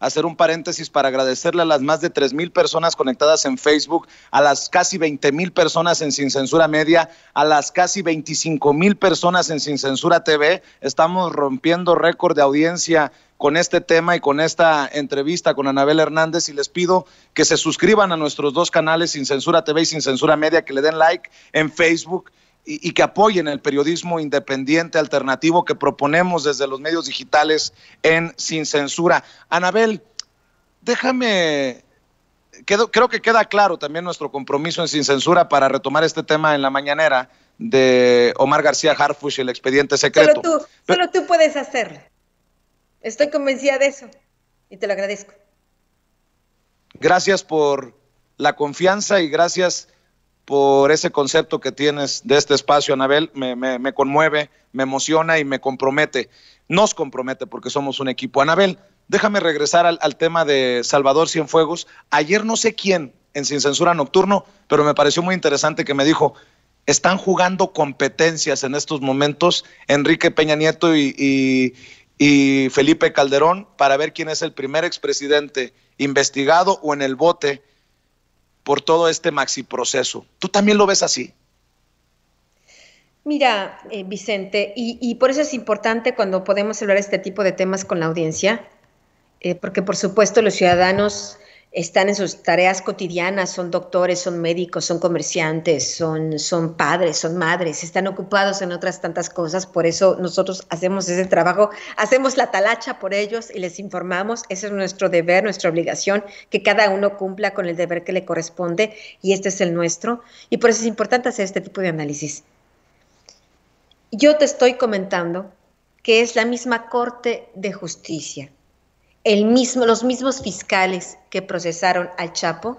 hacer un paréntesis para agradecerle a las más de mil personas conectadas en Facebook, a las casi mil personas en Sin Censura Media, a las casi mil personas en Sin Censura TV. Estamos rompiendo récord de audiencia con este tema y con esta entrevista con Anabel Hernández y les pido que se suscriban a nuestros dos canales Sin Censura TV y Sin Censura Media, que le den like en Facebook y, que apoyen el periodismo independiente alternativo que proponemos desde los medios digitales en Sin Censura. Anabel, déjame, creo que queda claro también nuestro compromiso en Sin Censura para retomar este tema en la mañanera de Omar García y el expediente secreto. Pero, solo tú puedes hacerlo. Estoy convencida de eso y te lo agradezco. Gracias por la confianza y gracias por ese concepto que tienes de este espacio, Anabel. Me, conmueve, me emociona y me compromete. Nos compromete porque somos un equipo. Anabel, déjame regresar al, tema de Salvador Cienfuegos. Ayer no sé quién en Sin Censura Nocturno, pero me pareció muy interesante que me dijo, están jugando competencias en estos momentos Enrique Peña Nieto y, y Felipe Calderón para ver quién es el primer expresidente investigado o en el bote por todo este maxi proceso. ¿Tú también lo ves así? Mira, eh, Vicente, y, por eso es importante cuando podemos hablar este tipo de temas con la audiencia, eh, porque por supuesto los ciudadanos están en sus tareas cotidianas, son doctores, son médicos, son comerciantes, son, son padres, son madres, están ocupados en otras tantas cosas, por eso nosotros hacemos ese trabajo, hacemos la talacha por ellos y les informamos, ese es nuestro deber, nuestra obligación, que cada uno cumpla con el deber que le corresponde y este es el nuestro, y por eso es importante hacer este tipo de análisis. Yo te estoy comentando que es la misma Corte de Justicia mismo, los mismos fiscales que procesaron al Chapo,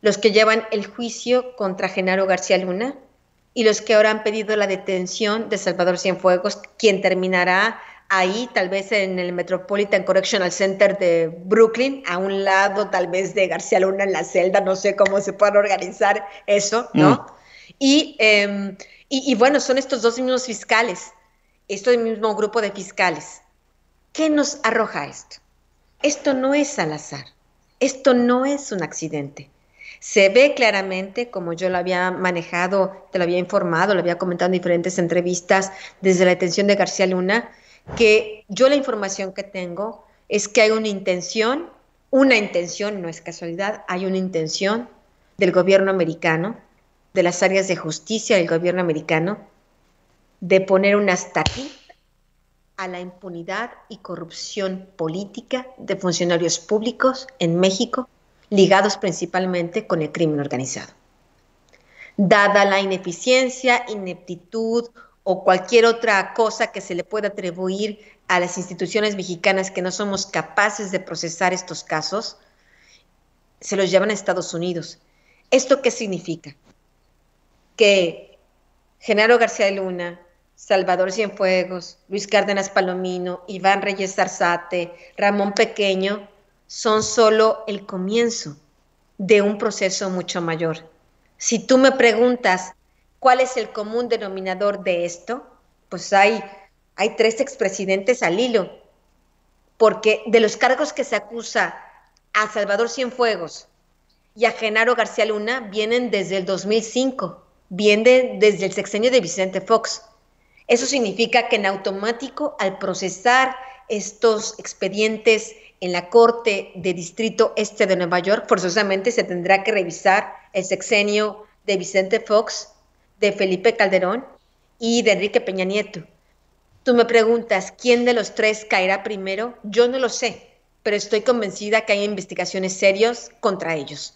los que llevan el juicio contra Genaro García Luna y los que ahora han pedido la detención de Salvador Cienfuegos, quien terminará ahí, tal vez en el Metropolitan Correctional Center de Brooklyn, a un lado tal vez de García Luna en la celda, no sé cómo se puede organizar eso, mm. ¿no? Em, y, bueno, son estos dos mismos fiscales, este mismo grupo de fiscales. ¿Qué nos arroja esto? Esto no es al azar, esto no es un accidente. Se ve claramente, como yo lo había manejado, te lo había informado, lo había comentado en diferentes entrevistas desde la detención de García Luna, que yo la información que tengo es que hay una intención, una intención, no es casualidad, hay una intención del gobierno americano, de las áreas de justicia del gobierno americano, de poner hasta aquí, a la impunidad y corrupción política de funcionarios públicos en México, ligados principalmente con el crimen organizado. Dada la ineficiencia, ineptitud o cualquier otra cosa que se le pueda atribuir a las instituciones mexicanas que no somos capaces de procesar estos casos, se los llevan a Estados Unidos. ¿Esto qué significa? Que Genaro García de Luna, Salvador Cienfuegos, Luis Cárdenas Palomino, Iván Reyes Zarzate, Ramón Pequeño, son solo el comienzo de un proceso mucho mayor. Si tú me preguntas cuál es el común denominador de esto, pues hay, hay tres expresidentes al hilo, porque de los cargos que se acusa a Salvador Cienfuegos y a Genaro García Luna vienen desde el 2005, vienen desde el sexenio de Vicente Fox. Eso significa que en automático, al procesar estos expedientes en la Corte de Distrito Este de Nueva York, forzosamente se tendrá que revisar el sexenio de Vicente Fox, de Felipe Calderón y de Enrique Peña Nieto. Tú me preguntas, ¿quién de los tres caerá primero? Yo no lo sé, pero estoy convencida que hay investigaciones serias contra ellos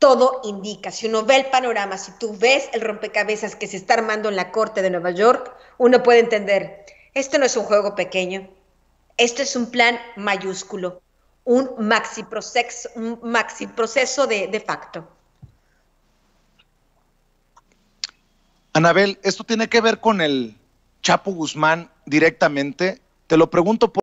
todo indica, si uno ve el panorama, si tú ves el rompecabezas que se está armando en la Corte de Nueva York, uno puede entender, esto no es un juego pequeño, esto es un plan mayúsculo, un maxi proceso, un de, de facto. Anabel, ¿esto tiene que ver con el Chapo Guzmán directamente? Te lo pregunto por